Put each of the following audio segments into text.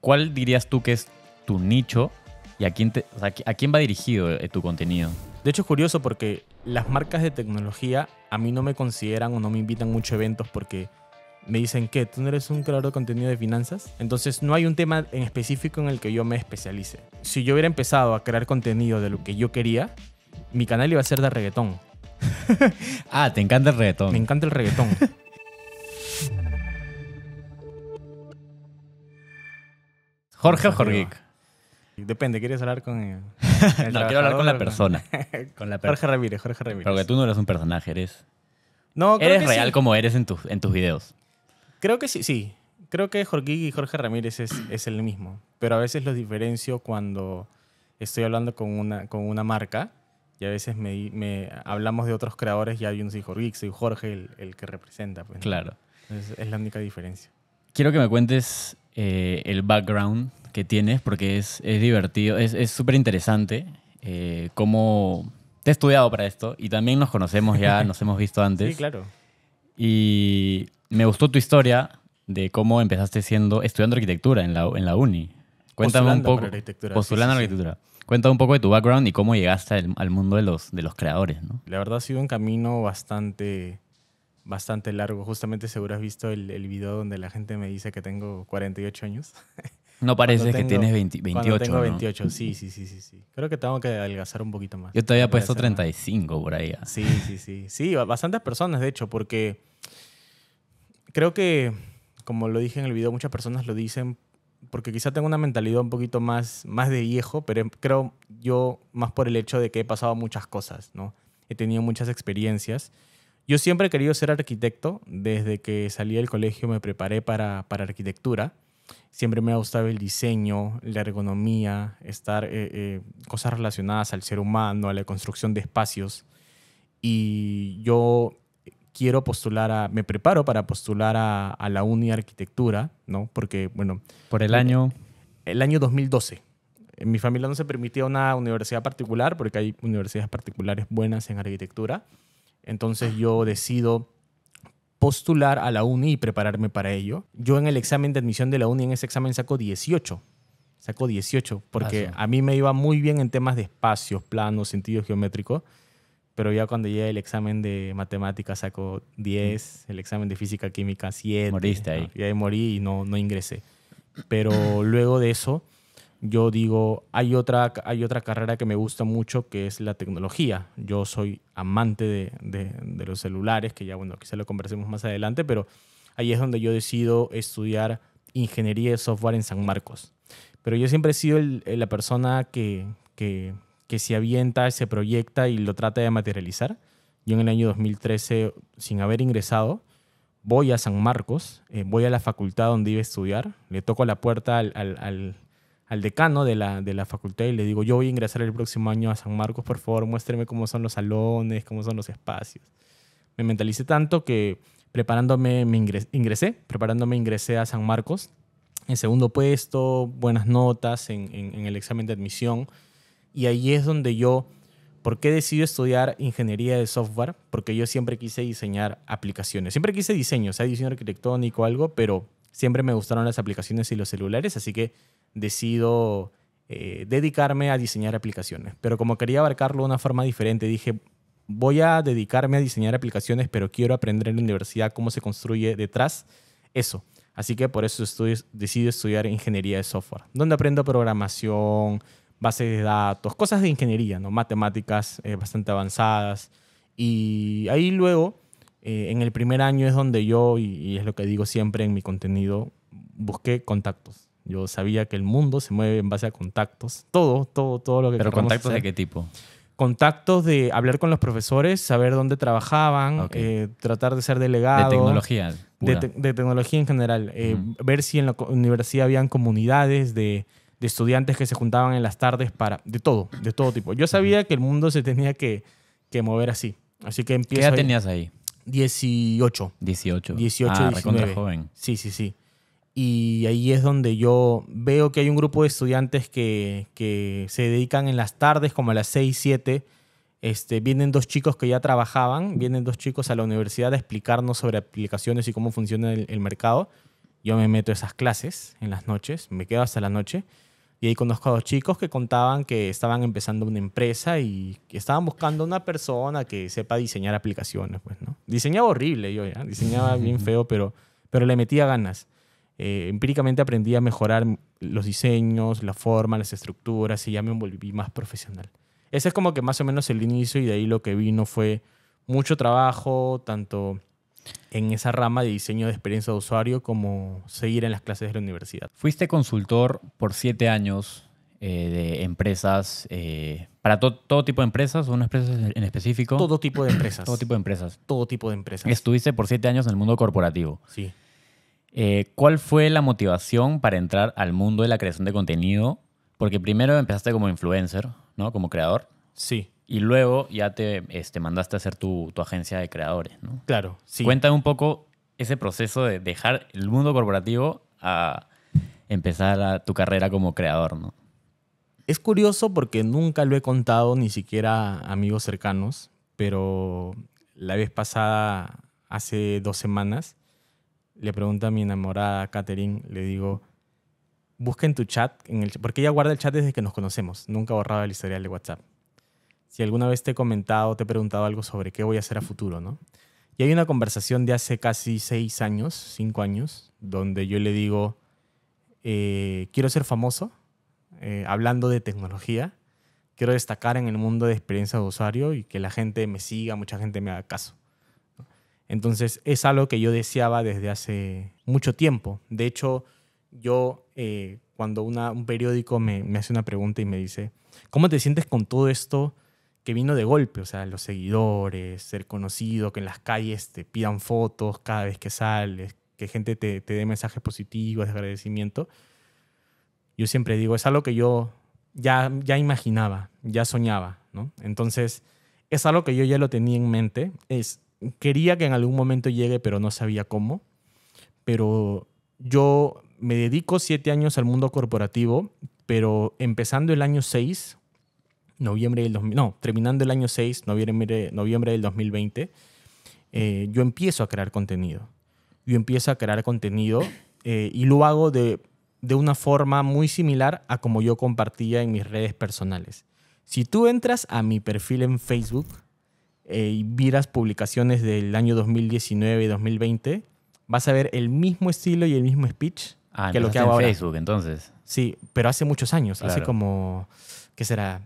¿cuál dirías tú que es tu nicho y a quién, a quién va dirigido eh, tu contenido? De hecho es curioso porque las marcas de tecnología a mí no me consideran o no me invitan mucho a eventos porque me dicen que tú no eres un creador de contenido de finanzas. Entonces no hay un tema en específico en el que yo me especialice. Si yo hubiera empezado a crear contenido de lo que yo quería, mi canal iba a ser de reggaetón. ah, te encanta el reggaetón. Me encanta el reggaetón. Jorge o Jorgeek. Depende, ¿quieres hablar con.? no, quiero hablar con la persona. con la Jorge Ramírez, Jorge Ramírez. Porque tú no eres un personaje, eres. No, creo Eres real como eres en, tus en tus videos. Creo que sí, sí. Creo que Jorge y Jorge Ramírez es, el mismo. Pero a veces los diferencio cuando estoy hablando con una, con una marca y a veces me, hablamos de otros creadores y hay uno soy Jorge, soy Jorge el, que representa. Pues, claro. es la única diferencia. Quiero que me cuentes eh, el background que tienes, porque es, es divertido, es súper interesante eh, cómo te he estudiado para esto y también nos conocemos ya, nos hemos visto antes. Sí, claro. Y me gustó tu historia de cómo empezaste siendo estudiando arquitectura en la, en la uni. Cuéntame postulando un poco. arquitectura, postulando arquitectura. Cuéntame un poco de tu background y cómo llegaste al, al mundo de los, de los creadores. ¿no? La verdad ha sido un camino bastante bastante largo. Justamente seguro has visto el, el, video donde la gente me dice que tengo 48 años. No parece que tienes 28 28. Tengo 28, sí, sí, sí, sí, sí. Creo que tengo que adelgazar un poquito más. Yo todavía había puesto 35 por ahí. Ah. Sí, sí, sí. Sí, bastantes personas, de hecho, porque creo que, como lo dije en el video, muchas personas lo dicen porque quizá tengo una mentalidad un poquito más, más de viejo, pero creo yo más por el hecho de que he pasado muchas cosas, ¿no? He tenido muchas experiencias yo siempre he querido ser arquitecto. Desde que salí del colegio me preparé para, arquitectura. Siempre me ha gustado el diseño, la ergonomía, estar eh, eh, cosas relacionadas al ser humano, a la construcción de espacios. Y yo quiero postular me preparo para postular a, a la Uni Arquitectura, ¿no? Porque, bueno... Por el año... El año 2012. En mi familia no se permitía una universidad particular porque hay universidades particulares buenas en arquitectura entonces yo decido postular a la UNI y prepararme para ello. Yo en el examen de admisión de la UNI, en ese examen saco 18. Saco 18, porque a mí me iba muy bien en temas de espacios, planos, sentido geométrico pero ya cuando llegué el examen de matemáticas saco 10, el examen de física química 7. Moriste Y morí y no, no ingresé. Pero luego de eso, yo digo, hay otra, hay otra carrera que me gusta mucho que es la tecnología. Yo soy amante de, de, los celulares, que ya, bueno, quizá lo conversemos más adelante, pero ahí es donde yo decido estudiar ingeniería de software en San Marcos. Pero yo siempre he sido eh, la persona que, que, se avienta, se proyecta y lo trata de materializar. Yo en el año 2013, sin haber ingresado, voy a San Marcos, eh, voy a la facultad donde iba a estudiar, le toco la puerta al al decano de la, de la facultad y le digo, yo voy a ingresar el próximo año a San Marcos, por favor, muéstreme cómo son los salones, cómo son los espacios. Me mentalicé tanto que preparándome, me ingresé, preparándome ingresé a San Marcos, en segundo puesto, buenas notas en, el examen de admisión. Y ahí es donde yo, ¿por qué decidido estudiar ingeniería de software? Porque yo siempre quise diseñar aplicaciones. Siempre quise diseño, o sea, diseño arquitectónico o algo, pero siempre me gustaron las aplicaciones y los celulares, así que decido eh, dedicarme a diseñar aplicaciones. Pero como quería abarcarlo de una forma diferente, dije, voy a dedicarme a diseñar aplicaciones, pero quiero aprender en la universidad cómo se construye detrás eso. Así que por eso estudio, decido estudiar ingeniería de software, donde aprendo programación, bases de datos, cosas de ingeniería, ¿no? matemáticas eh, bastante avanzadas. Y ahí luego, eh, en el primer año es donde yo, y es lo que digo siempre en mi contenido, busqué contactos. Yo sabía que el mundo se mueve en base a contactos. Todo, todo, todo lo que ¿Pero contactos de qué tipo? Contactos de hablar con los profesores, saber dónde trabajaban, eh, tratar de ser delegado. De tecnología. De, tecnología en general. Eh, ver si en la universidad habían comunidades de, estudiantes que se juntaban en las tardes para... De todo, de todo tipo. Yo sabía que el mundo se tenía que, mover así. Así que empiezo... ¿Qué edad tenías ahí? 18. 18. 18, joven. Sí, sí, sí y ahí es donde yo veo que hay un grupo de estudiantes que, se dedican en las tardes, como a las 6, 7. Este, vienen dos chicos que ya trabajaban, vienen dos chicos a la universidad a explicarnos sobre aplicaciones y cómo funciona el, mercado. Yo me meto a esas clases en las noches, me quedo hasta la noche. Y ahí conozco a dos chicos que contaban que estaban empezando una empresa y que estaban buscando una persona que sepa diseñar aplicaciones, pues, ¿no? Diseñaba horrible yo ya, diseñaba bien feo, pero, pero le metía ganas. Eh, empíricamente aprendí a mejorar los diseños, la forma, las estructuras y ya me volví más profesional. Ese es como que más o menos el inicio y de ahí lo que vino fue mucho trabajo, tanto en esa rama de diseño de experiencia de usuario como seguir en las clases de la universidad. Fuiste consultor por siete años eh, de empresas, eh, para todo tipo de empresas o una empresas en específico. Todo tipo de empresas. todo tipo de empresas. Todo tipo de empresas. Estuviste por siete años en el mundo corporativo. Sí. Eh, ¿Cuál fue la motivación para entrar al mundo de la creación de contenido? Porque primero empezaste como influencer, ¿no? Como creador. Sí. Y luego ya te este, mandaste a hacer tu, agencia de creadores, ¿no? Claro, Cuéntame un poco ese proceso de dejar el mundo corporativo a empezar tu carrera como creador, ¿no? Es curioso porque nunca lo he contado ni siquiera a amigos cercanos, pero la vez pasada, hace dos semanas, le pregunto a mi enamorada, Katherine, le digo, busca en tu chat, porque ella guarda el chat desde que nos conocemos, nunca borrado el historial de WhatsApp. Si alguna vez te he comentado, te he preguntado algo sobre qué voy a hacer a futuro, ¿no? Y hay una conversación de hace casi seis años, cinco años, donde yo le digo, eh, quiero ser famoso, eh, hablando de tecnología, quiero destacar en el mundo de experiencia de usuario y que la gente me siga, mucha gente me haga caso. Entonces es algo que yo deseaba desde hace mucho tiempo. De hecho, yo eh, cuando un periódico me, hace una pregunta y me dice, ¿cómo te sientes con todo esto que vino de golpe? O sea, los seguidores, ser conocido, que en las calles te pidan fotos cada vez que sales, que gente te, dé mensajes positivos, de agradecimiento. Yo siempre digo, es algo que yo ya, ya imaginaba, ya soñaba, ¿no? Entonces, es algo que yo ya lo tenía en mente, es quería que en algún momento llegue, pero no sabía cómo. Pero yo me dedico siete años al mundo corporativo, pero empezando el año 6, noviembre del no, terminando el año 6, noviembre, noviembre del 2020, eh, yo empiezo a crear contenido. Yo empiezo a crear contenido eh, y lo hago de, de una forma muy similar a como yo compartía en mis redes personales. Si tú entras a mi perfil en Facebook, eh, y miras publicaciones del año 2019 y 2020, vas a ver el mismo estilo y el mismo speech ah, que lo que hago en Facebook, entonces. Sí, pero hace muchos años, hace como, ¿qué será?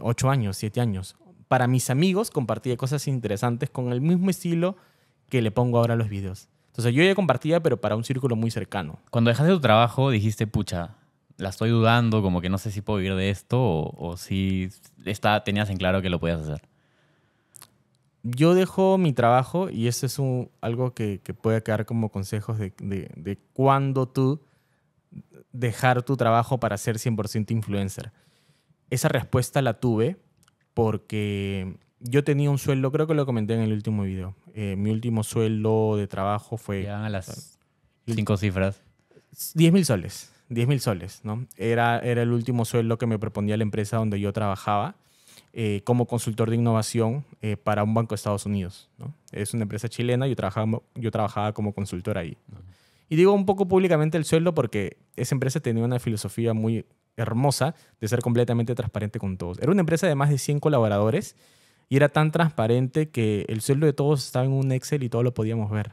Ocho años, siete años. Para mis amigos compartía cosas interesantes con el mismo estilo que le pongo ahora a los videos. Entonces yo ya compartía, pero para un círculo muy cercano. Cuando dejaste tu trabajo, dijiste, pucha, la estoy dudando, como que no sé si puedo vivir de esto, o, si está, tenías en claro que lo podías hacer yo dejo mi trabajo y eso es un, algo que, que, puede quedar como consejos de, de, cuándo tú dejar tu trabajo para ser 100% influencer. Esa respuesta la tuve porque yo tenía un sueldo, creo que lo comenté en el último video. Eh, mi último sueldo de trabajo fue... Llegan a las cinco cifras. 10 mil soles. 10 mil soles, ¿no? Era, era el último sueldo que me proponía la empresa donde yo trabajaba. Eh, como consultor de innovación eh, para un banco de Estados Unidos. Es una empresa chilena, yo trabajaba, yo trabajaba como consultor ahí. Y digo un poco públicamente el sueldo porque esa empresa tenía una filosofía muy hermosa de ser completamente transparente con todos. Era una empresa de más de 100 colaboradores y era tan transparente que el sueldo de todos estaba en un Excel y todo lo podíamos ver.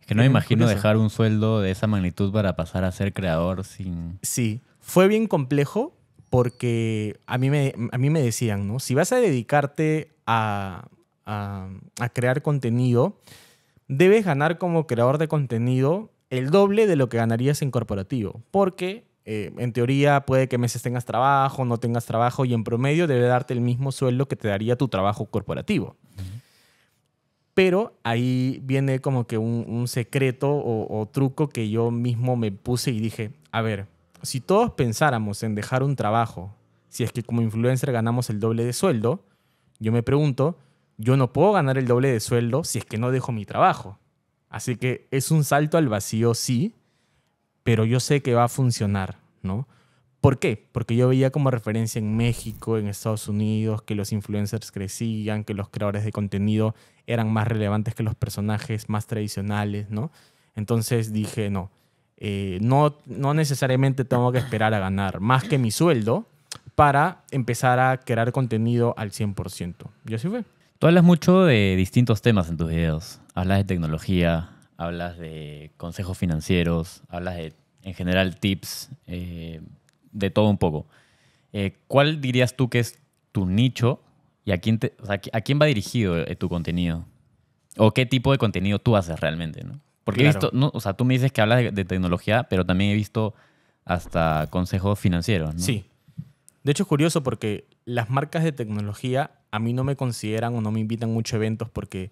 Es que no me imagino dejar un sueldo de esa magnitud para pasar a ser creador sin... Sí, fue bien complejo porque a mí me, a mí me decían, ¿no? Si vas a dedicarte a, crear contenido, debes ganar como creador de contenido el doble de lo que ganarías en corporativo, porque eh, en teoría puede que meses tengas trabajo, no tengas trabajo y en promedio debe darte el mismo sueldo que te daría tu trabajo corporativo. Pero ahí viene como que un, secreto o, truco que yo mismo me puse y dije, a ver, si todos pensáramos en dejar un trabajo, si es que como influencer ganamos el doble de sueldo, yo me pregunto, yo no puedo ganar el doble de sueldo si es que no dejo mi trabajo. Así que es un salto al vacío, sí, pero yo sé que va a funcionar, ¿no? ¿Por qué? Porque yo veía como referencia en México, en Estados Unidos, que los influencers crecían, que los creadores de contenido eran más relevantes que los personajes más tradicionales, ¿no? Entonces dije, no, eh, no, necesariamente tengo que esperar a ganar más que mi sueldo para empezar a crear contenido al 100%. yo así fue. Tú hablas mucho de distintos temas en tus videos. Hablas de tecnología, hablas de consejos financieros, hablas de, en general, tips, eh, de todo un poco. Eh, ¿Cuál dirías tú que es tu nicho y a quién, a quién va dirigido tu contenido? ¿O qué tipo de contenido tú haces realmente? ¿no? Porque he visto, no, o sea, tú me dices que hablas de, tecnología, pero también he visto hasta consejos financieros. ¿no? Sí. De hecho es curioso porque las marcas de tecnología a mí no me consideran o no me invitan mucho a eventos porque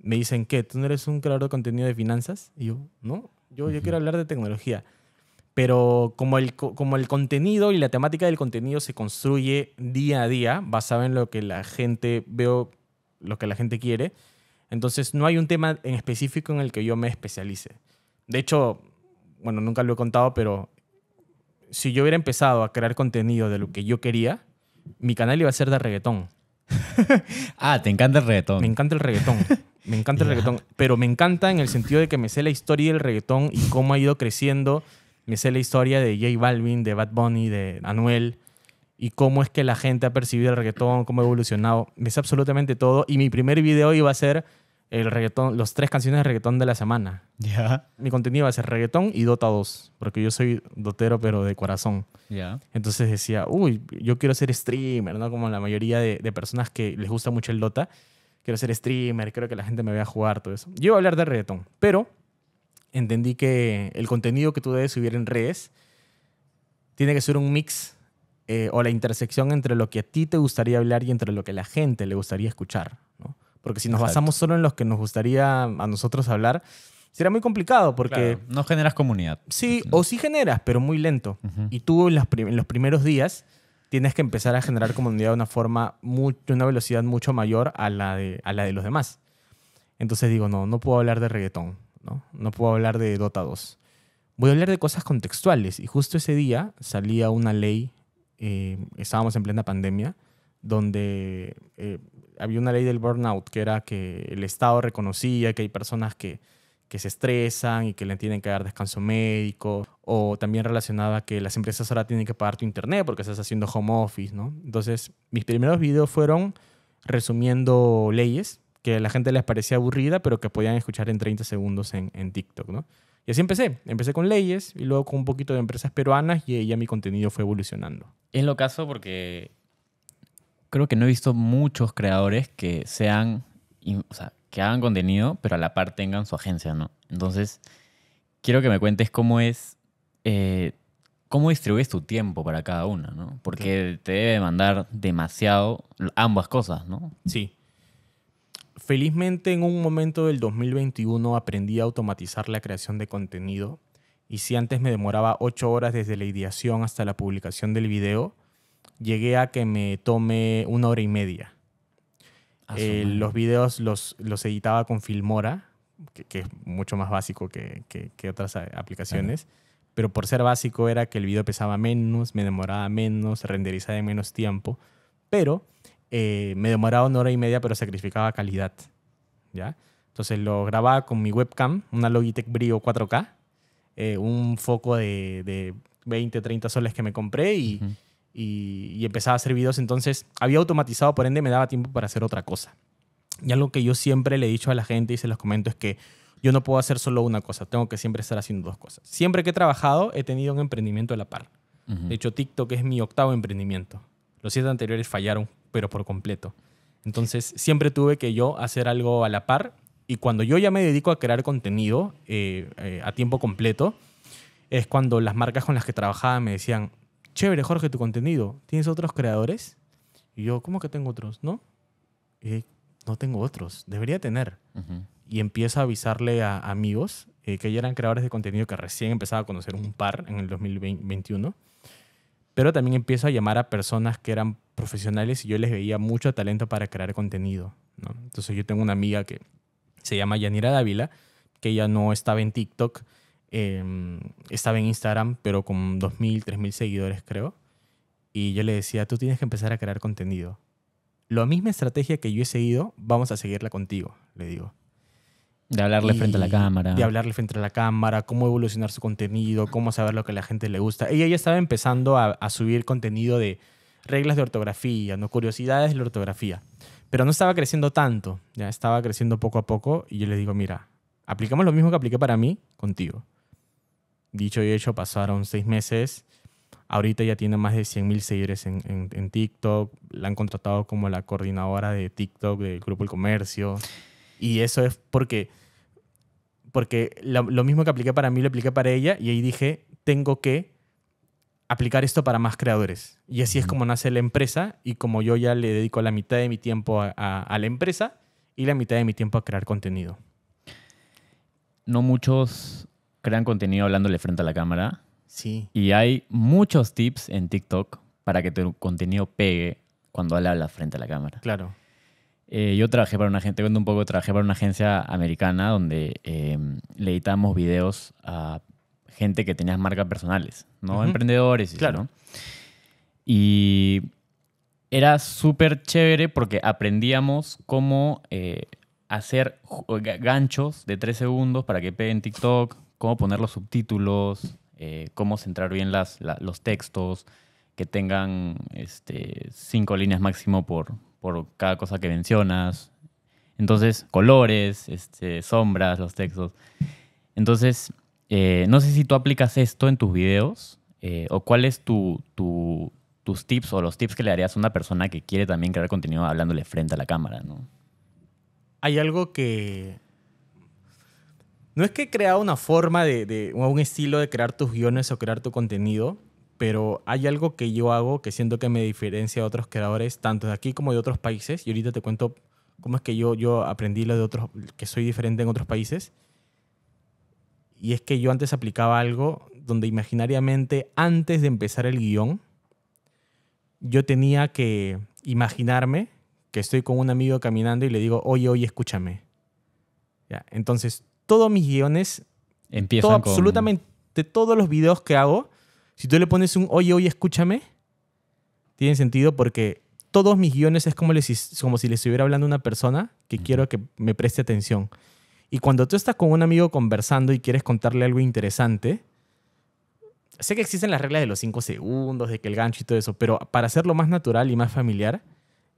me dicen, ¿qué? ¿Tú no eres un creador de contenido de finanzas? Y yo, no, yo, yo quiero hablar de tecnología. Pero como el, como el contenido y la temática del contenido se construye día a día, basado en lo que la gente veo, lo que la gente quiere, entonces no hay un tema en específico en el que yo me especialice. De hecho, bueno, nunca lo he contado, pero si yo hubiera empezado a crear contenido de lo que yo quería, mi canal iba a ser de reggaetón. ah, te encanta el reggaetón. Me encanta el reggaetón. Me encanta el reggaetón. Pero me encanta en el sentido de que me sé la historia del reggaetón y cómo ha ido creciendo. Me sé la historia de J Balvin, de Bad Bunny, de Anuel y cómo es que la gente ha percibido el reggaetón, cómo ha evolucionado. Es absolutamente todo. Y mi primer video iba a ser el reggaetón, los tres canciones de reggaetón de la semana. Ya. Mi contenido iba a ser reggaetón y Dota 2, porque yo soy dotero pero de corazón. Ya. Entonces decía, uy, yo quiero ser streamer, ¿no? Como la mayoría de, de, personas que les gusta mucho el Dota. Quiero ser streamer, quiero que la gente me vea jugar, todo eso. Yo iba a hablar de reggaetón, pero entendí que el contenido que tú debes subir en redes tiene que ser un mix eh, o la intersección entre lo que a ti te gustaría hablar y entre lo que a la gente le gustaría escuchar. ¿no? Porque si nos basamos solo en los que nos gustaría a nosotros hablar, será muy complicado porque... no generas comunidad. Sí, o sí generas, pero muy lento. Y tú en los, primeros días tienes que empezar a generar comunidad de una forma, de una velocidad mucho mayor a la, de, a la de los demás. Entonces digo, no, no puedo hablar de reggaetón, ¿no? No puedo hablar de Dota 2. Voy a hablar de cosas contextuales. Y justo ese día salía una ley eh, estábamos en plena pandemia, donde eh, había una ley del burnout, que era que el Estado reconocía que hay personas que, que se estresan y que le tienen que dar descanso médico, o también relacionada que las empresas ahora tienen que pagar tu internet porque estás haciendo home office, ¿no? Entonces, mis primeros videos fueron resumiendo leyes que a la gente les parecía aburrida, pero que podían escuchar en 30 segundos en, en TikTok, ¿no? Y así empecé. Empecé con leyes y luego con un poquito de empresas peruanas y ya mi contenido fue evolucionando. Es lo caso porque creo que no he visto muchos creadores que sean, o sea, que hagan contenido, pero a la par tengan su agencia, ¿no? Entonces, quiero que me cuentes cómo es, eh, cómo distribuyes tu tiempo para cada una, ¿no? Porque te debe demandar demasiado ambas cosas, ¿no? Sí, Felizmente en un momento del 2021 aprendí a automatizar la creación de contenido y si antes me demoraba ocho horas desde la ideación hasta la publicación del video, llegué a que me tome una hora y media. Eh, los videos los, los editaba con Filmora, que, es mucho más básico que, otras aplicaciones. Pero por ser básico era que el video pesaba menos, me demoraba menos, renderizaba en menos tiempo. Pero eh, me demoraba una hora y media, pero sacrificaba calidad. ¿ya? Entonces lo grababa con mi webcam, una Logitech Brio 4K, eh, un foco de, de, 20, 30 soles que me compré y, y, empezaba a hacer videos. Entonces había automatizado, por ende me daba tiempo para hacer otra cosa. Y algo que yo siempre le he dicho a la gente y se los comento es que yo no puedo hacer solo una cosa, tengo que siempre estar haciendo dos cosas. Siempre que he trabajado he tenido un emprendimiento a la par. De hecho, TikTok es mi octavo emprendimiento. Los siete anteriores fallaron, pero por completo. Entonces, siempre tuve que yo hacer algo a la par. Y cuando yo ya me dedico a crear contenido eh, eh, a tiempo completo, es cuando las marcas con las que trabajaba me decían, chévere, Jorge, tu contenido, ¿tienes otros creadores? Y yo, ¿cómo que tengo otros? ¿No? Eh, no tengo otros, debería tener. Y empiezo a avisarle a amigos que ya eran creadores de contenido que recién empezaba a conocer un par en el 2021 pero también empiezo a llamar a personas que eran profesionales y yo les veía mucho talento para crear contenido. Entonces yo tengo una amiga que se llama Yanira Dávila, que ella no estaba en TikTok, em, estaba en Instagram, pero con 2.000, 3.000 seguidores creo. Y yo le decía, tú tienes que empezar a crear contenido. La misma estrategia que yo he seguido, vamos a seguirla contigo, le digo. De hablarle frente a la cámara. De hablarle frente a la cámara, cómo evolucionar su contenido, cómo saber lo que a la gente le gusta. Ella ya estaba empezando a, subir contenido de reglas de ortografía, ¿no? curiosidades de la ortografía. Pero no estaba creciendo tanto, ya estaba creciendo poco a poco y yo le digo, mira, aplicamos lo mismo que apliqué para mí contigo. Dicho y hecho, pasaron seis meses. Ahorita ya tiene más de 100.000 seguidores en, en TikTok. La han contratado como la coordinadora de TikTok del Grupo El Comercio. Y eso es porque, porque lo, mismo que apliqué para mí lo apliqué para ella y ahí dije, tengo que aplicar esto para más creadores. Y así es como nace la empresa y como yo ya le dedico la mitad de mi tiempo a, la empresa y la mitad de mi tiempo a crear contenido. No muchos crean contenido hablándole frente a la cámara. Sí. Y hay muchos tips en TikTok para que tu contenido pegue cuando le hablas frente a la cámara. Claro. Eh, yo trabajé para una te cuento un poco, trabajé para una agencia americana donde em, le editábamos videos a gente que tenía marcas personales, ¿no? Emprendedores. Y claro. Y era súper chévere porque aprendíamos cómo eh, hacer eh, ganchos de tres segundos para que peguen TikTok, cómo poner los subtítulos, cómo centrar bien los textos, que tengan este, cinco líneas máximo por, por cada cosa que mencionas. Entonces, colores, este, sombras, los textos. Entonces, eh, no sé si tú aplicas esto en tus videos eh, o cuál es tu, tus tips o los tips que le darías a una persona que quiere también crear contenido hablándole frente a la cámara, ¿no? Hay algo que... No es que he creado una forma de, de un estilo de crear tus guiones o crear tu contenido, pero hay algo que yo hago que siento que me diferencia a otros creadores, tanto de aquí como de otros países, y ahorita te cuento cómo es que yo, yo aprendí lo de otros, que soy diferente en otros países, y es que yo antes aplicaba algo donde imaginariamente, antes de empezar el guión, yo tenía que imaginarme que estoy con un amigo caminando y le digo, oye, oye, escúchame. entonces, todos mis guiones, Empiezan absolutamente todos los videos que hago, si tú le pones un oye, oye, escúchame, tiene sentido porque todos mis guiones es como, les, como si le estuviera hablando a una persona que quiero que me preste atención. Y cuando tú estás con un amigo conversando y quieres contarle algo interesante, sé que existen las reglas de los cinco segundos, de que el gancho y todo eso, pero para hacerlo más natural y más familiar,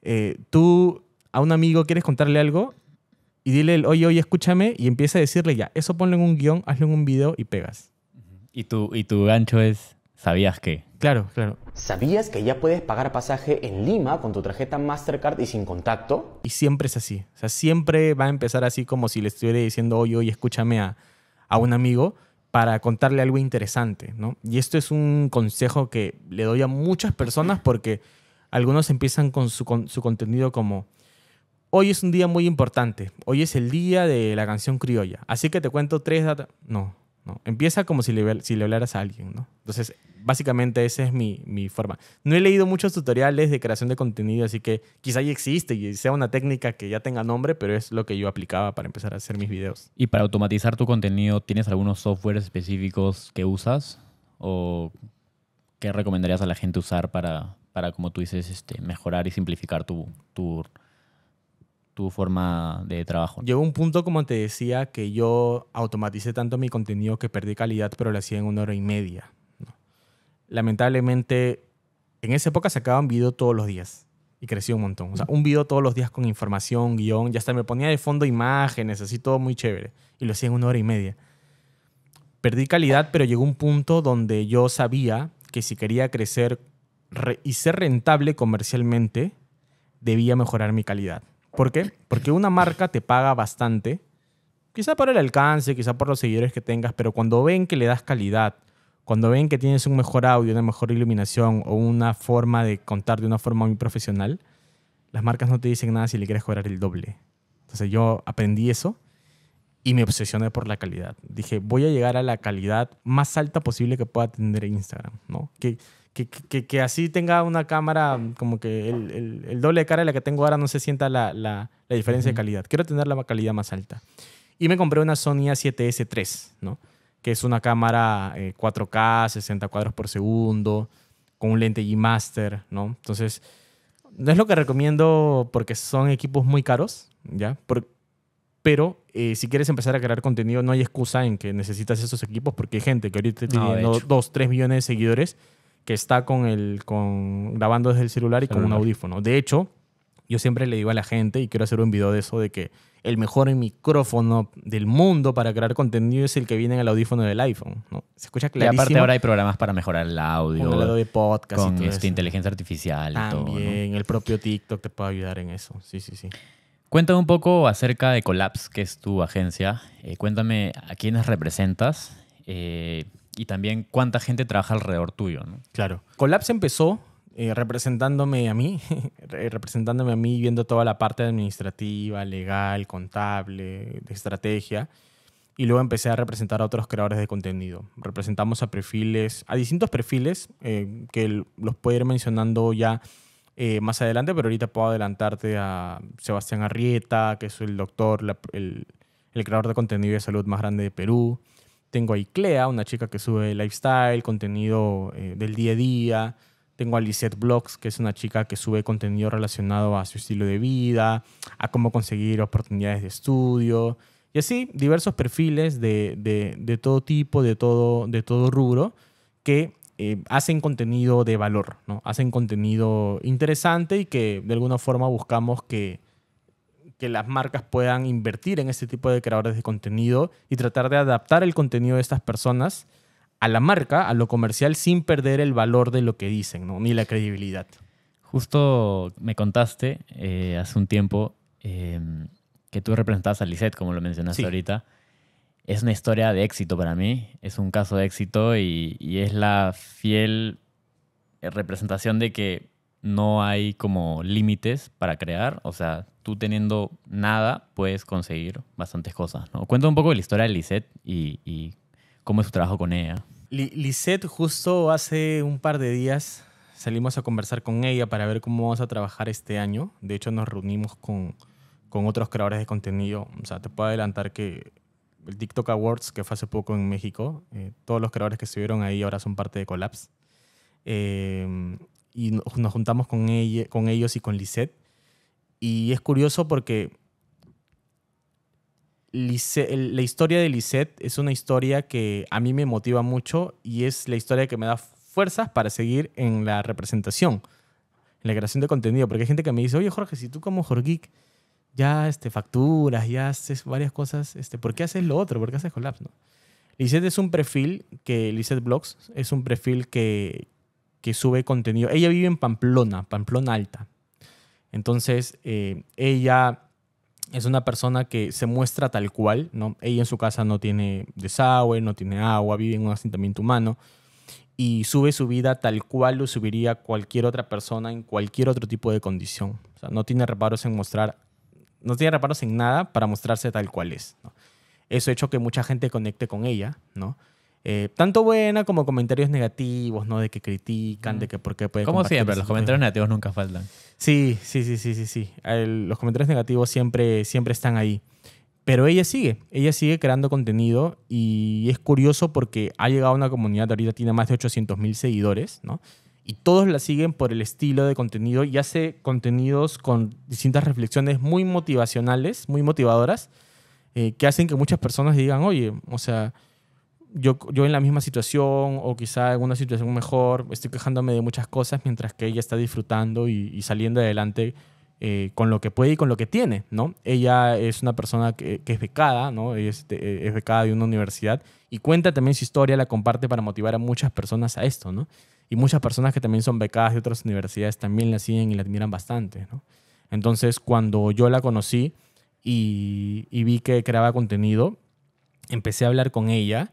eh, tú a un amigo quieres contarle algo y dile, el, oye, oye, escúchame, y empieza a decirle ya, eso ponlo en un guión, hazlo en un video y pegas. Y tu, y tu gancho es, ¿Sabías qué? Claro, claro. ¿Sabías que ya puedes pagar pasaje en Lima con tu tarjeta Mastercard y sin contacto? Y siempre es así. O sea, siempre va a empezar así como si le estuviera diciendo, hoy hoy escúchame a, un amigo para contarle algo interesante, ¿no? Y esto es un consejo que le doy a muchas personas porque algunos empiezan con su, su contenido como, hoy es un día muy importante, hoy es el día de la canción criolla, así que te cuento tres datos. No, no, empieza como si le, si le hablaras a alguien, ¿no? Entonces, básicamente esa es mi, forma. No he leído muchos tutoriales de creación de contenido, así que quizá ya existe y sea una técnica que ya tenga nombre, pero es lo que yo aplicaba para empezar a hacer mis videos. ¿Y para automatizar tu contenido, tienes algunos softwares específicos que usas? ¿O qué recomendarías a la gente usar para, como tú dices, este, mejorar y simplificar tu, tu, tu forma de trabajo. Llegó un punto, como te decía, que yo automaticé tanto mi contenido que perdí calidad, pero lo hacía en una hora y media lamentablemente, en esa época un video todos los días y creció un montón. O sea, un video todos los días con información, guión, ya está. me ponía de fondo imágenes, así todo muy chévere. Y lo hacía en una hora y media. Perdí calidad, pero llegó un punto donde yo sabía que si quería crecer y ser rentable comercialmente, debía mejorar mi calidad. ¿Por qué? Porque una marca te paga bastante, quizá por el alcance, quizá por los seguidores que tengas, pero cuando ven que le das calidad, cuando ven que tienes un mejor audio, una mejor iluminación o una forma de contar de una forma muy profesional, las marcas no te dicen nada si le quieres cobrar el doble. Entonces yo aprendí eso y me obsesioné por la calidad. Dije, voy a llegar a la calidad más alta posible que pueda tener Instagram, ¿no? Que, que, que, que así tenga una cámara como que el, el, doble de cara de la que tengo ahora no se sienta la, la, la diferencia de calidad. Quiero tener la calidad más alta. Y me compré una Sony A7S 3 ¿no? que es una cámara 4K, eh, 60 cuadros por segundo, con un lente G-Master, ¿no? Entonces, no es lo que recomiendo porque son equipos muy caros, ¿ya? pero eh, si quieres empezar a crear contenido, no hay excusa en que necesitas esos equipos porque hay gente que ahorita tiene 2, 3 millones de seguidores que está con el, con, grabando desde el celular y con un audífono. De hecho, yo siempre le digo a la gente, y quiero hacer un video de eso, de que el mejor micrófono del mundo para crear contenido es el que viene en el audífono del iPhone. ¿no? Se escucha clarísimo. Y aparte ahora hay programas para mejorar el audio. Con el de Podcast. Con todo este, inteligencia artificial. y todo, el propio TikTok te puede ayudar en eso. Sí, sí, sí. Cuéntame un poco acerca de Collapse, que es tu agencia. Eh, cuéntame a quiénes representas eh, y también cuánta gente trabaja alrededor tuyo. Claro. Collapse empezó eh, representándome a mí, representándome a mí, viendo toda la parte administrativa, legal, contable, de estrategia. Y luego empecé a representar a otros creadores de contenido. Representamos a perfiles, a distintos perfiles, eh, que los puedo ir mencionando ya eh, más adelante, pero ahorita puedo adelantarte a Sebastián Arrieta, que es el doctor, el, creador de contenido de salud más grande de Perú. Tengo a Iclea, una chica que sube lifestyle, contenido del día a día. Tengo a Lisette Blocks, que es una chica que sube contenido relacionado a su estilo de vida, a cómo conseguir oportunidades de estudio. Y así, diversos perfiles de, todo tipo, de todo, de todo rubro, que eh, hacen contenido de valor, ¿no? Hacen contenido interesante y que de alguna forma buscamos que, que las marcas puedan invertir en este tipo de creadores de contenido y tratar de adaptar el contenido de estas personas a la marca, a lo comercial, sin perder el valor de lo que dicen, ¿no? ni la credibilidad. Justo me contaste eh, hace un tiempo em, que tú representabas a Lisette, como lo mencionaste ahorita. Es una historia de éxito para mí, es un caso de éxito y, es la fiel representación de que no hay como límites para crear, o sea, tú teniendo nada puedes conseguir bastantes cosas, ¿no? Cuenta un poco de la historia de Lisette y, y cómo es su trabajo con ella. Lisette, justo hace un par de días salimos a conversar con ella para ver cómo vamos a trabajar este año. De hecho, nos reunimos con, con otros creadores de contenido. O sea, te puedo adelantar que el TikTok Awards, que fue hace poco en México, eh, todos los creadores que estuvieron ahí ahora son parte de Collapse. Em, y nos juntamos con, ella, con ellos y con Lisette. Y es curioso porque la historia de Lisette es una historia que a mí me motiva mucho y es la historia que me da fuerzas para seguir en la representación, en la creación de contenido. Porque hay gente que me dice, oye Jorge, si tú como Jorgeek ya este, facturas, ya haces varias cosas, este, ¿por qué haces lo otro? ¿Por qué haces Collapse? No? Lisette es un perfil que, Lisette Blogs, es un perfil que, que sube contenido. Ella vive en Pamplona, Pamplona Alta. Entonces, eh, ella es una persona que se muestra tal cual, ¿no? Ella en su casa no tiene desagüe, no tiene agua, vive en un asentamiento humano y sube su vida tal cual lo subiría cualquier otra persona en cualquier otro tipo de condición. O sea, no tiene reparos en mostrar, no tiene reparos en nada para mostrarse tal cual es. ¿no? Eso ha hecho que mucha gente conecte con ella, ¿no? Eh, tanto buena como comentarios negativos, ¿no? De que critican, de que por qué puede... Como siempre, los comentarios negativos nunca faltan. Sí, sí, sí, sí, sí, sí. los comentarios negativos siempre, siempre están ahí. Pero ella sigue, ella sigue creando contenido y es curioso porque ha llegado a una comunidad, ahorita tiene más de 800 mil seguidores, ¿no? Y todos la siguen por el estilo de contenido y hace contenidos con distintas reflexiones muy motivacionales, muy motivadoras, eh, que hacen que muchas personas digan, oye, o sea, yo, yo en la misma situación o quizá en una situación mejor, estoy quejándome de muchas cosas mientras que ella está disfrutando y, saliendo adelante eh, con lo que puede y con lo que tiene, ¿no? Ella es una persona que, que es becada, ¿no? Eh, es, becada de una universidad y cuenta también su historia, la comparte para motivar a muchas personas a esto, ¿no? Y muchas personas que también son becadas de otras universidades también la siguen y la admiran bastante, ¿no? Entonces, cuando yo la conocí y, y vi que creaba contenido, empecé a hablar con ella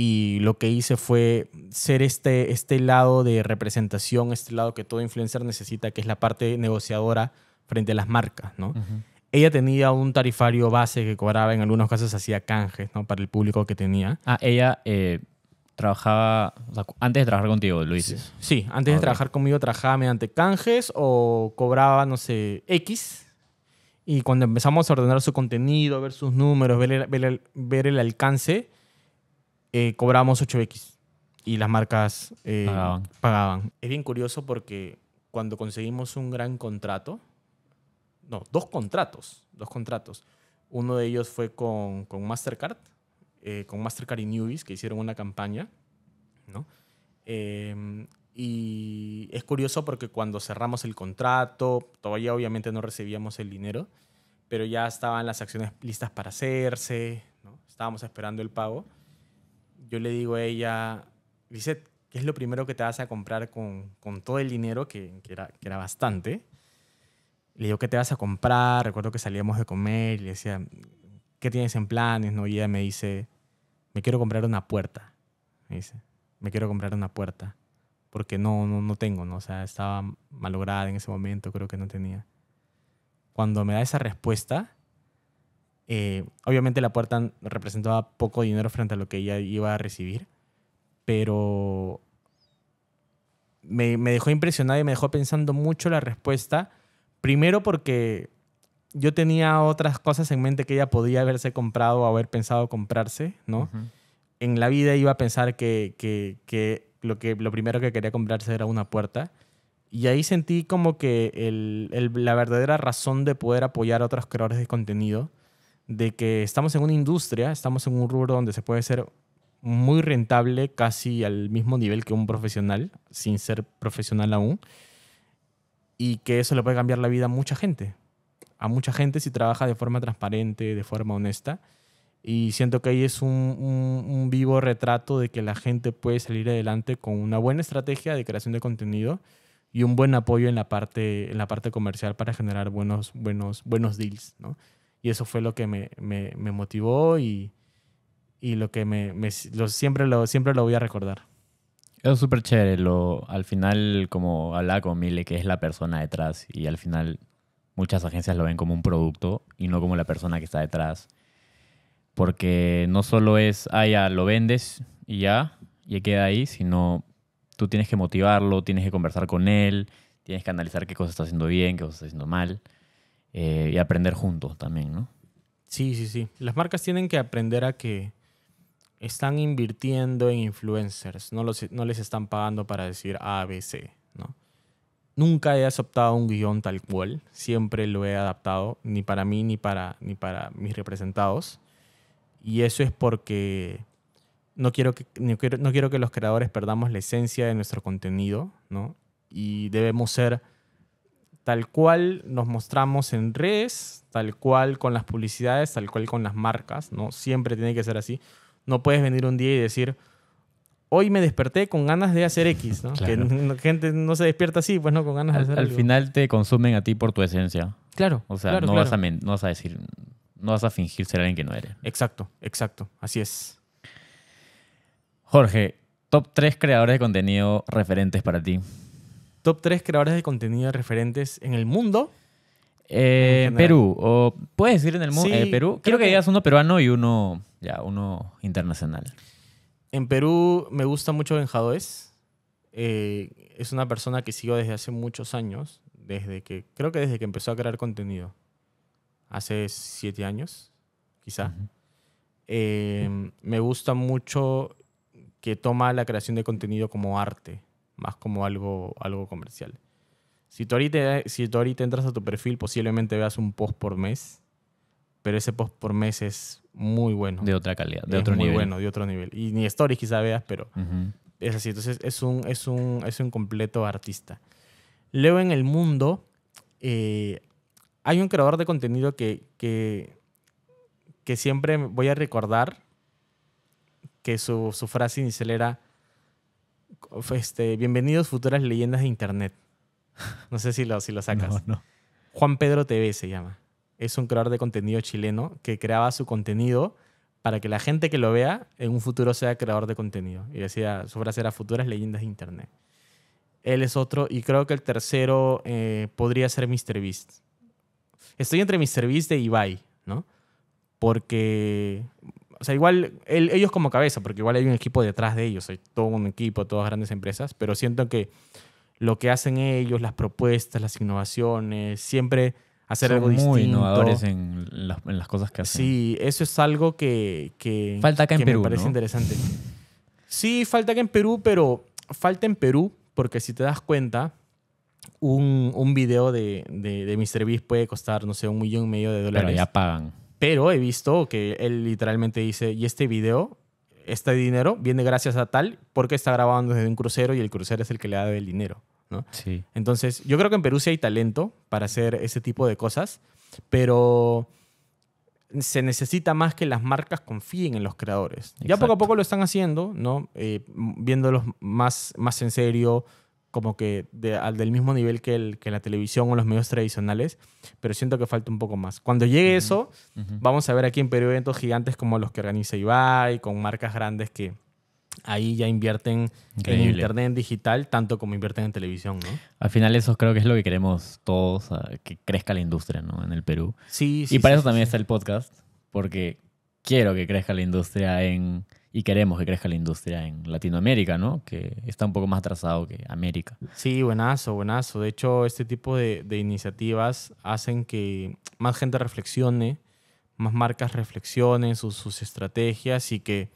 y lo que hice fue ser este, este lado de representación, este lado que todo influencer necesita, que es la parte negociadora frente a las marcas, ¿no? Ella tenía un tarifario base que cobraba, en algunos casos hacía canjes, ¿no? Para el público que tenía. Ah, ella eh, trabajaba, o sea, antes de trabajar contigo, Luis dices. Sí, antes de trabajar conmigo trabajaba mediante canjes o cobraba, no sé, X. Y cuando empezamos a ordenar su contenido, ver sus números, ver el, ver el alcance, eh, cobrábamos 8X y las marcas eh, pagaban. Es bien curioso porque cuando conseguimos un gran contrato, no, dos contratos, dos contratos. Uno de ellos fue con, con Mastercard, eh, con Mastercard y Newbies, que hicieron una campaña, ¿no? Em, y es curioso porque cuando cerramos el contrato, todavía obviamente no recibíamos el dinero, pero ya estaban las acciones listas para hacerse, ¿no? Estábamos esperando el pago yo le digo a ella, dice, ¿qué es lo primero que te vas a comprar con, todo el dinero, que, era, bastante? Le digo, ¿qué te vas a comprar? Recuerdo que salíamos de comer y le decía, ¿qué tienes en planes? No, y ella me dice, me quiero comprar una puerta. Me dice, me quiero comprar una puerta. Porque no, no, no tengo, ¿no? O sea, estaba malograda en ese momento, creo que no tenía. Cuando me da esa respuesta, eh, obviamente la puerta representaba poco dinero frente a lo que ella iba a recibir, pero me, dejó impresionado y me dejó pensando mucho la respuesta. Primero porque yo tenía otras cosas en mente que ella podía haberse comprado o haber pensado comprarse, ¿no? En la vida iba a pensar que, lo que lo primero que quería comprarse era una puerta. Y ahí sentí como que la verdadera razón de poder apoyar a otros creadores de contenido de que estamos en una industria, estamos en un rubro donde se puede ser muy rentable casi al mismo nivel que un profesional, sin ser profesional aún, y que eso le puede cambiar la vida a mucha gente, a mucha gente si trabaja de forma transparente, de forma honesta, y siento que ahí es un, vivo retrato de que la gente puede salir adelante con una buena estrategia de creación de contenido y un buen apoyo en la parte, en la parte comercial para generar buenos, buenos, buenos deals, ¿no? Y eso fue lo que me, me, motivó y, y, lo que me, me siempre, lo, siempre lo voy a recordar. Es súper chévere. Lo, al final, como hablaba con Mile, que es la persona detrás, y al final muchas agencias lo ven como un producto y no como la persona que está detrás. Porque no solo es, ah, ya, lo vendes y ya, y queda ahí, sino tú tienes que motivarlo, tienes que conversar con él, tienes que analizar qué cosa está haciendo bien, qué cosa está haciendo mal. Eh, y aprender juntos también, ¿no? Sí, sí, sí. Las marcas tienen que aprender a que están invirtiendo en influencers, no, no les están pagando para decir ABC. ¿no? Nunca he aceptado un guión tal cual, siempre lo he adaptado, ni para mí ni para, ni para mis representados. Y eso es porque no quiero, que, no, quiero, no quiero que los creadores perdamos la esencia de nuestro contenido, ¿no? Y debemos ser tal cual nos mostramos en redes, tal cual con las publicidades, tal cual con las marcas, ¿no? Siempre tiene que ser así. No puedes venir un día y decir, hoy me desperté con ganas de hacer X, ¿no? Que la gente no se despierta así, pues no, con ganas de hacer Al final te consumen a ti por tu esencia. Claro. O sea, no, Vas a no vas a decir, no vas a fingir ser alguien que no eres. Exacto, exacto. Así es. Jorge, top 3 creadores de contenido referentes para ti. Top 3 creadores de contenido referentes en el mundo. Eh, en Perú, o puedes decir en el mundo, eh, Perú. Quiero que, digas uno peruano y uno, ya, uno internacional. En Perú me gusta mucho Benjadoes. Eh, es una persona que sigo desde hace muchos años, desde que, creo que desde que empezó a crear contenido, hace siete años, quizá. me gusta mucho que toma la creación de contenido como arte más como algo, algo comercial. Si tú, ahorita, si tú ahorita entras a tu perfil, posiblemente veas un post por mes, pero ese post por mes es muy bueno. De otra calidad, de otro otro muy bueno, de otro nivel. Y ni stories quizá veas, pero es así. Entonces es un, es, un, es un completo artista. leo en el mundo eh, hay un creador de contenido que, que, que siempre voy a recordar que su, su frase inicial era este, bienvenidos futuras leyendas de Internet. No sé si lo, si lo sacas. Juan Pedro TV se llama. Es un creador de contenido chileno que creaba su contenido para que la gente que lo vea en un futuro sea creador de contenido. Y decía, su frase era futuras leyendas de Internet. Él es otro, y creo que el tercero eh, podría ser MrBeast. Estoy entre MrBeast y e Ibai, ¿no? Porque o sea, igual ellos como cabeza, porque igual hay un equipo detrás de ellos, hay todo un equipo, todas grandes empresas, pero siento que lo que hacen ellos, las propuestas, las innovaciones, siempre hacer algo muy distinto. innovadores en las, en las, cosas que hacen. Sí, eso es algo que, falta que en Perú, me parece interesante. Sí, falta que en Perú, pero falta en Perú porque si te das cuenta, un, un video de, de, de puede costar, no sé, un millón y medio de dólares. Pero ya pagan. Pero he visto que él literalmente dice, y este video, este dinero viene gracias a tal porque está grabando desde un crucero y el crucero es el que le da el dinero. ¿no? Sí. Entonces, yo creo que en Perú sí hay talento para hacer ese tipo de cosas, pero se necesita más que las marcas confíen en los creadores. Ya poco a poco lo están haciendo, ¿no? Eh, viéndolos más, más en serio, como que al del mismo nivel que, el, que la televisión o los medios tradicionales, pero siento que falta un poco más. Cuando llegue eso, vamos a ver aquí en Perú eventos gigantes como los que organiza Ibai, con marcas grandes que ahí ya invierten en internet, digital, tanto como invierten en televisión, ¿no? Al final eso creo que es lo que queremos todos, que crezca la industria, ¿no? En el Perú. Sí, sí. Y para eso también está el podcast, porque quiero que crezca la industria en y queremos que crezca la industria en Latinoamérica, ¿no? Que está un poco más atrasado que América. Sí, buenazo, buenazo. De hecho, este tipo de, iniciativas hacen que más gente reflexione, más marcas reflexionen sus, estrategias y que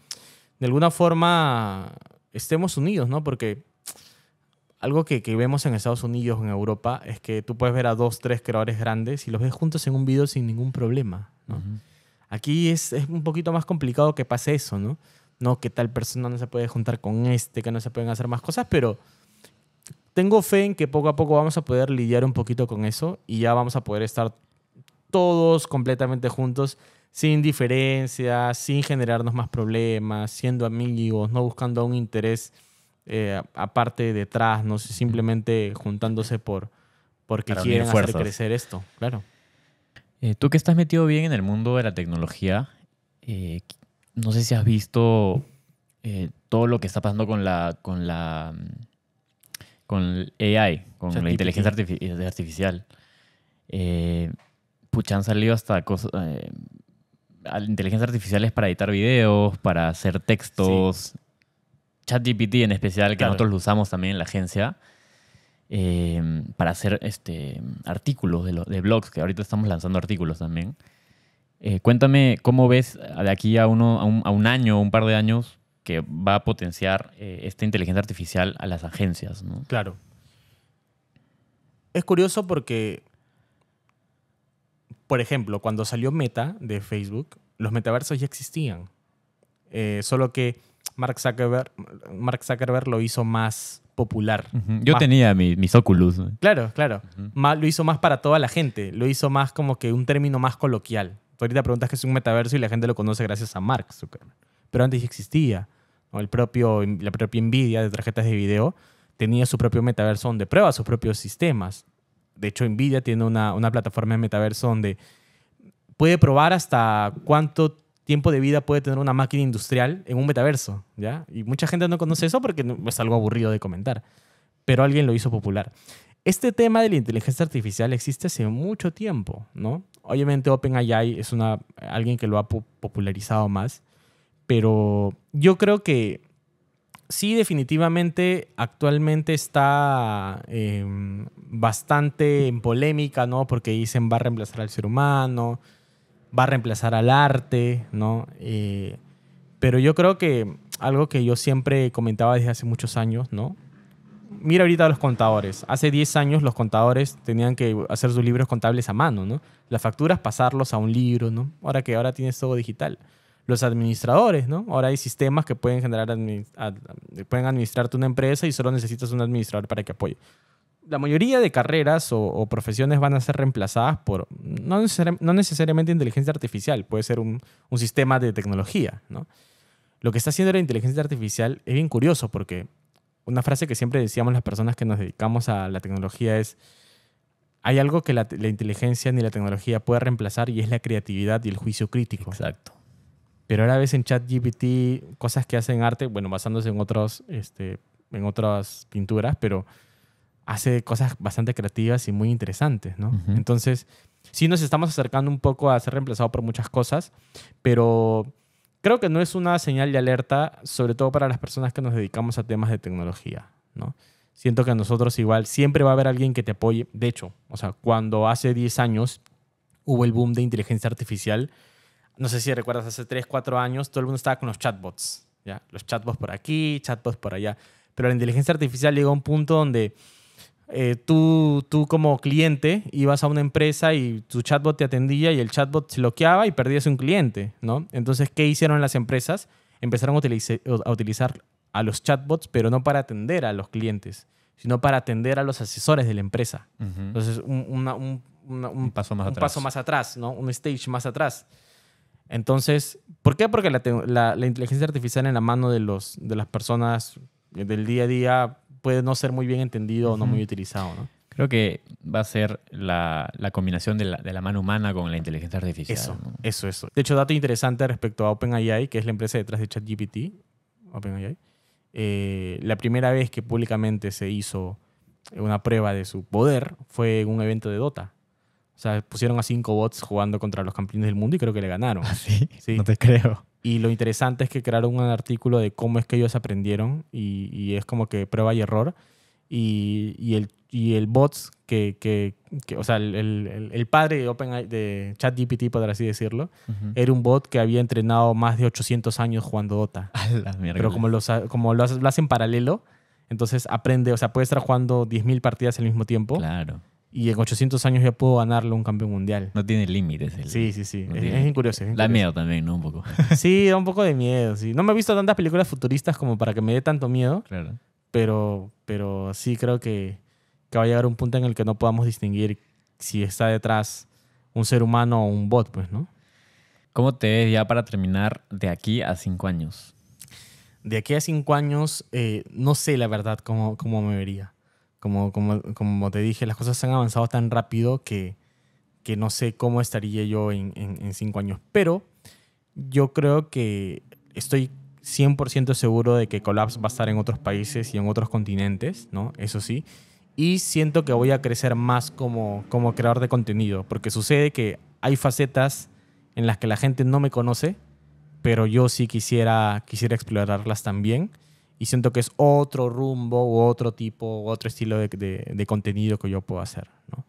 de alguna forma estemos unidos, ¿no? Porque algo que, vemos en Estados Unidos, en Europa, es que tú puedes ver a dos, tres creadores grandes y los ves juntos en un video sin ningún problema, Aquí es, es un poquito más complicado que pase eso, ¿no? ¿no? Que tal persona no se puede juntar con este, que no se pueden hacer más cosas, pero tengo fe en que poco a poco vamos a poder lidiar un poquito con eso y ya vamos a poder estar todos completamente juntos, sin diferencias, sin generarnos más problemas, siendo amigos, no buscando un interés eh, aparte detrás, no simplemente juntándose por porque quieren hacer crecer esto, claro. Eh, tú que estás metido bien en el mundo de la tecnología, eh, no sé si has visto eh, todo lo que está pasando con la, con la con AI, con la inteligencia eh, artificial. Eh, pucha, han salido hasta cosas. Eh, inteligencia artificial artificiales para editar videos, para hacer textos. ChatGPT en especial, que nosotros lo usamos también en la agencia. para hacer este, artículos de, de blogs, que ahorita estamos lanzando artículos también. Eh, cuéntame cómo ves de aquí a, uno, a, un, año o año, un par de años, que va a potenciar eh, esta inteligencia artificial a las agencias. Claro. Es curioso porque, por ejemplo, cuando salió Meta de Facebook, los metaversos ya existían. Eh, solo que Mark Zuckerberg, Mark Zuckerberg lo hizo más popular. Yo tenía mis Oculus. Claro, claro. lo hizo más para toda la gente. Lo hizo más como que un término más coloquial ahorita preguntas que es un metaverso y la gente lo conoce gracias a Mark Zuckerberg. Pero antes existía. El propio, la propia Nvidia de tarjetas de video tenía su propio metaverso donde prueba sus propios sistemas. De hecho, Nvidia tiene una, plataforma de metaverso donde puede probar hasta cuánto tiempo de vida puede tener una máquina industrial en un metaverso, ¿ya? Y mucha gente no conoce eso porque es algo aburrido de comentar, pero alguien lo hizo popular. Este tema de la inteligencia artificial existe hace mucho tiempo, ¿no? Obviamente OpenAI es una, alguien que lo ha popularizado más, pero yo creo que sí, definitivamente actualmente está em, bastante en polémica, ¿no? Porque dicen va a reemplazar al ser humano, va a reemplazar al arte, ¿no? Eh, pero yo creo que algo que yo siempre comentaba desde hace muchos años, ¿no? mira ahorita los contadores. Hace 10 años los contadores tenían que hacer sus libros contables a mano, ¿no? Las facturas pasarlos a un libro, ¿no? Ahora que ahora tienes todo digital. Los administradores, ¿no? Ahora hay sistemas que pueden generar pueden administrarte una empresa y solo necesitas un administrador para que apoye. La mayoría de carreras o, profesiones van a ser reemplazadas por, no, no necesariamente inteligencia artificial, puede ser un, un sistema de tecnología, ¿no? Lo que está haciendo la inteligencia artificial es bien curioso porque una frase que siempre decíamos las personas que nos dedicamos a la tecnología es, hay algo que la, inteligencia ni la tecnología puede reemplazar y es la creatividad y el juicio crítico. Exacto. Pero ahora ves en ChatGPT cosas que hacen arte, bueno, basándose en, otros, este, en otras pinturas, pero hace cosas bastante creativas y muy interesantes, ¿no? Entonces, sí nos estamos acercando un poco a ser reemplazado por muchas cosas, pero creo que no es una señal de alerta, sobre todo para las personas que nos dedicamos a temas de tecnología, ¿no? Siento que a nosotros igual siempre va a haber alguien que te apoye. De hecho, o sea, cuando hace 10 años hubo el boom de inteligencia artificial, no sé si recuerdas, hace 3, 4 años todo el mundo estaba con los chatbots, ¿ya? Los chatbots por aquí, chatbots por allá. Pero la inteligencia artificial llegó a un punto donde eh, tú, tú como cliente ibas a una empresa y tu chatbot te atendía y el chatbot se bloqueaba y perdías un cliente, ¿no? Entonces, ¿qué hicieron las empresas? Empezaron a, utilizar a los chatbots, pero no para atender a los clientes, sino para atender a los asesores de la empresa. Entonces, un, paso, más atrás. paso más atrás, ¿no? Un stage más atrás. Entonces, ¿por qué? Porque la, inteligencia artificial en la mano de, los, de las personas del día a día puede no ser muy bien entendido o no muy utilizado, ¿no? Creo que va a ser la, combinación de la, mano humana con la inteligencia artificial. Eso, eso, eso. De hecho, dato interesante respecto a OpenAI, que es la empresa detrás de ChatGPT, OpenAI, eh, la primera vez que públicamente se hizo una prueba de su poder fue en un evento de Dota. O sea, pusieron a cinco bots jugando contra los campeones del mundo y creo que le ganaron. Ah, sí. No te creo. Y lo interesante es que crearon un artículo de cómo es que ellos aprendieron y, y es como que prueba y error. Y, y el, y el bots que, que, o sea, el, el, el padre de, Open, de ChatGPT, por así decirlo, era un bot que había entrenado más de 800 años jugando Dota. Pero como, los, como lo, hacen paralelo, entonces aprende, o sea, puede estar jugando 10.000 partidas al mismo tiempo. Claro y en 800 años ya puedo ganarle un campeón mundial. No tiene límites. El... Sí, sí, sí. es, incurioso, Da miedo también, ¿no? Un poco. sí, da un poco de miedo. Sí. No me he visto tantas películas futuristas como para que me dé tanto miedo. Claro. Pero, pero sí creo que, que va a llegar un punto en el que no podamos distinguir si está detrás un ser humano o un bot, pues, ¿no? ¿Cómo te ves ya para terminar de aquí a cinco años? De aquí a cinco años, eh, no sé la verdad cómo, cómo me vería. Como, te dije, las cosas han avanzado tan rápido que, que no sé cómo estaría yo en, cinco años. Pero yo creo que estoy 100% seguro de que Collapse va a estar en otros países y en otros continentes, ¿no? Eso sí. Y siento que voy a crecer más como, como creador de contenido, porque sucede que hay facetas en las que la gente no me conoce, pero yo sí quisiera, quisiera explorarlas también y siento que es otro rumbo u otro tipo otro estilo de, de, contenido que yo puedo hacer. ¿no?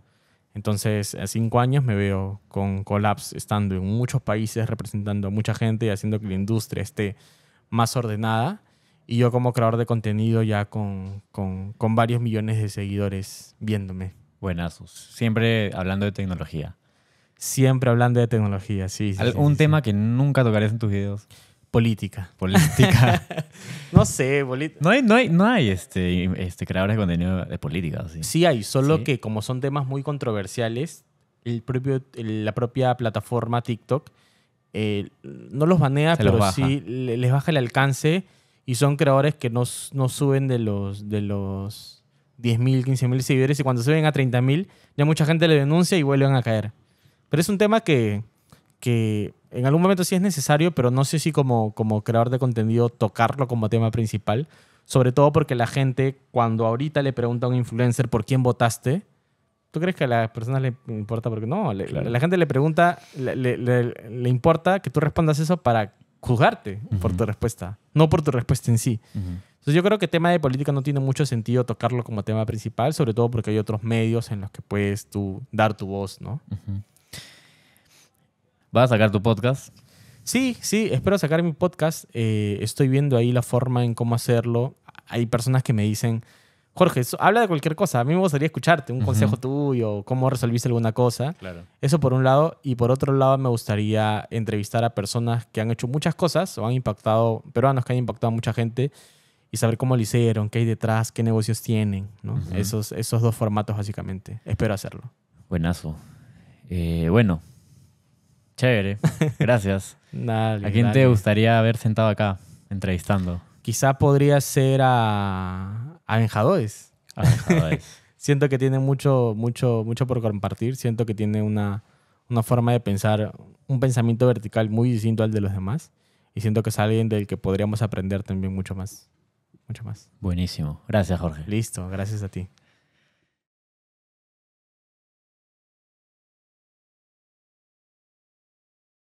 Entonces, a cinco años me veo con Collapse estando en muchos países, representando a mucha gente y haciendo que la industria esté más ordenada. Y yo como creador de contenido ya con, con, con varios millones de seguidores viéndome. Buenas. Siempre hablando de tecnología. Siempre hablando de tecnología, sí. sí ¿Algún tema que nunca tocarías en tus videos? Política. Política. no sé, No hay, no hay, no hay este, este, creadores de contenido de política. Sí, hay, solo que como son temas muy controversiales, el propio, la propia plataforma TikTok eh, no los banea, pero sí les baja el alcance y son creadores que no, no suben de los, de los 10.000, 15.000 seguidores y cuando suben a 30.000 ya mucha gente le denuncia y vuelven a caer. Pero es un tema que que en algún momento sí es necesario, pero no sé si como, como creador de contenido tocarlo como tema principal, sobre todo porque la gente cuando ahorita le pregunta a un influencer por quién votaste, ¿tú crees que a las personas le importa? Porque no, a la gente le pregunta, le, le, le, importa que tú respondas eso para juzgarte por tu respuesta, no por tu respuesta en sí. Entonces yo creo que tema de política no tiene mucho sentido tocarlo como tema principal, sobre todo porque hay otros medios en los que puedes tú dar tu voz, ¿no? ¿Vas a sacar tu podcast? Sí, sí, espero sacar mi podcast. Eh, estoy viendo ahí la forma en cómo hacerlo. Hay personas que me dicen, Jorge, habla de cualquier cosa. A mí me gustaría escucharte, un consejo tuyo, cómo resolviste alguna cosa. Eso por un lado. Y por otro lado, me gustaría entrevistar a personas que han hecho muchas cosas o han impactado, peruanos que han impactado a mucha gente y saber cómo lo hicieron, qué hay detrás, qué negocios tienen. esos, esos dos formatos, básicamente. Espero hacerlo. Buenazo. Eh, bueno, Chévere, gracias. ¿A quién te gustaría haber sentado acá entrevistando? Quizá podría ser a, a Siento que tiene mucho, mucho, mucho por compartir. Siento que tiene una, una forma de pensar, un pensamiento vertical muy distinto al de los demás. Y siento que es alguien del que podríamos aprender también mucho más. Mucho más. Buenísimo. Gracias, Jorge. Listo, gracias a ti.